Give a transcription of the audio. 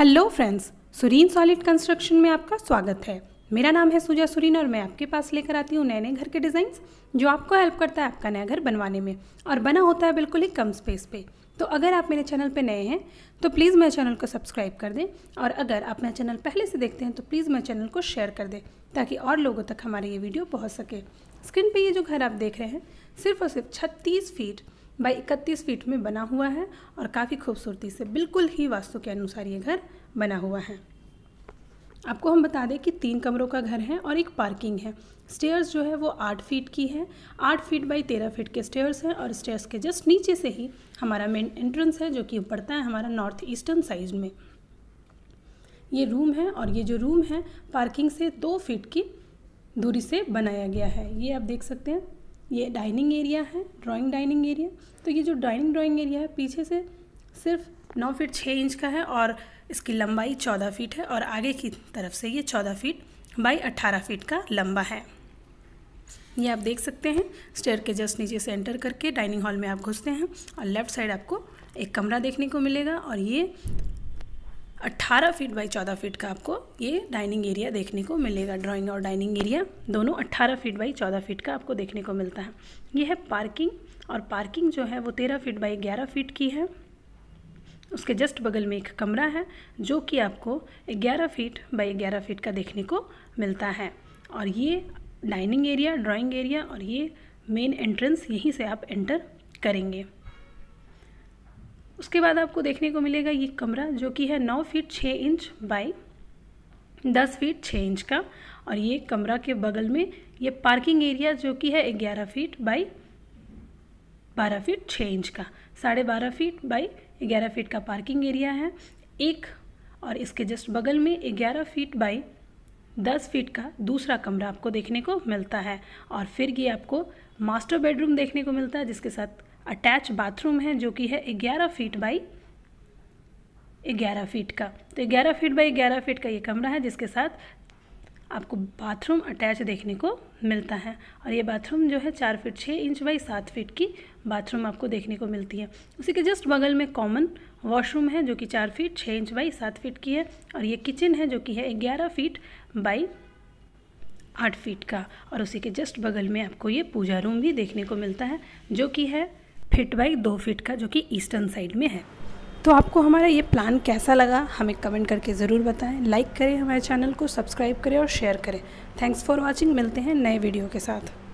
hello friends Surin solid construction में आपका स्वागत है मेरा नाम है सुजा सुरीन और मैं आपके पास लेकर आती हूँ नए नए घर के डिज़ाइंस जो आपको हेल्प करता है आपका नया घर बनवाने में और बना होता है बिल्कुल ही कम स्पेस पे तो अगर आप मेरे चैनल पे नए हैं तो प्लीज़ मेरे चैनल को सब्सक्राइब कर दें और अगर आप मेरा चैनल पहले से देखते हैं तो प्लीज़ मेरे चैनल को शेयर कर दें ताकि और लोगों तक हमारी ये वीडियो पहुँच सके स्क्रीन पर ये जो घर आप देख रहे हैं सिर्फ और सिर्फ छत्तीस फीट बाई इकतीस फीट में बना हुआ है और काफ़ी खूबसूरती से बिल्कुल ही वास्तु के अनुसार ये घर बना हुआ है आपको हम बता दें कि तीन कमरों का घर है और एक पार्किंग है स्टेयर्स जो है वो आठ फीट की है आठ फीट बाई तेरह फीट के स्टेयर्स हैं और स्टेयर्स के जस्ट नीचे से ही हमारा मेन एंट्रेंस है जो कि पड़ता है हमारा नॉर्थ ईस्टर्न साइड में ये रूम है और ये जो रूम है पार्किंग से दो फीट की दूरी से बनाया गया है ये आप देख सकते हैं ये डाइनिंग एरिया है ड्राइंग डाइनिंग एरिया तो ये जो डाइनिंग ड्राइंग एरिया है पीछे से सिर्फ नौ फीट छः इंच का है और इसकी लंबाई चौदह फीट है और आगे की तरफ से ये चौदह फीट बाई अट्ठारह फीट का लंबा है ये आप देख सकते हैं स्टेयर के जस्ट नीचे से एंटर करके डाइनिंग हॉल में आप घुसते हैं और लेफ्ट साइड आपको एक कमरा देखने को मिलेगा और ये 18 फीट बाई 14 फीट का आपको ये डाइनिंग एरिया देखने को मिलेगा ड्राइंग और डाइनिंग एरिया दोनों 18 फीट बाई 14 फीट का आपको देखने को मिलता है ये है पार्किंग और पार्किंग जो है वो 13 फीट बाई 11 फीट की है उसके जस्ट बगल में एक कमरा है जो कि आपको 11 फीट बाई 11 फीट का देखने को मिलता है और ये डाइनिंग एरिया ड्राइंग एरिया और ये मेन एंट्रेंस यहीं से आप एंटर करेंगे उसके बाद आपको देखने को मिलेगा ये कमरा जो कि है नौ फीट छः इंच बाई दस फीट छः इंच का और ये कमरा के बगल में ये पार्किंग एरिया जो कि है ग्यारह फीट बाई बारह फीट छः इंच का साढ़े बारह फीट बाई ग्यारह फीट का पार्किंग एरिया है एक और इसके जस्ट बगल में ग्यारह फीट बाई दस फीट का दूसरा कमरा आपको देखने को मिलता है और फिर ये आपको मास्टर बेडरूम देखने को मिलता है जिसके साथ अटैच बाथरूम है जो कि है ग्यारह फीट बाई ग्यारह फीट का तो ग्यारह फीट बाई ग्यारह फीट का ये कमरा है जिसके साथ आपको बाथरूम अटैच देखने को मिलता है और ये बाथरूम जो है चार फीट छः इंच बाई सात फीट की बाथरूम आपको देखने को मिलती है उसी के जस्ट बगल में कॉमन वॉशरूम है जो कि चार फीट छः इंच बाई सात फीट की है और ये किचन है जो कि है ग्यारह फीट बाई आठ फीट का और उसी के जस्ट बगल में आपको ये पूजा रूम भी देखने को मिलता है जो कि है फिट बाई दो फिट का जो कि ईस्टर्न साइड में है तो आपको हमारा ये प्लान कैसा लगा हमें कमेंट करके ज़रूर बताएं लाइक करें हमारे चैनल को सब्सक्राइब करें और शेयर करें थैंक्स फॉर वॉचिंग मिलते हैं नए वीडियो के साथ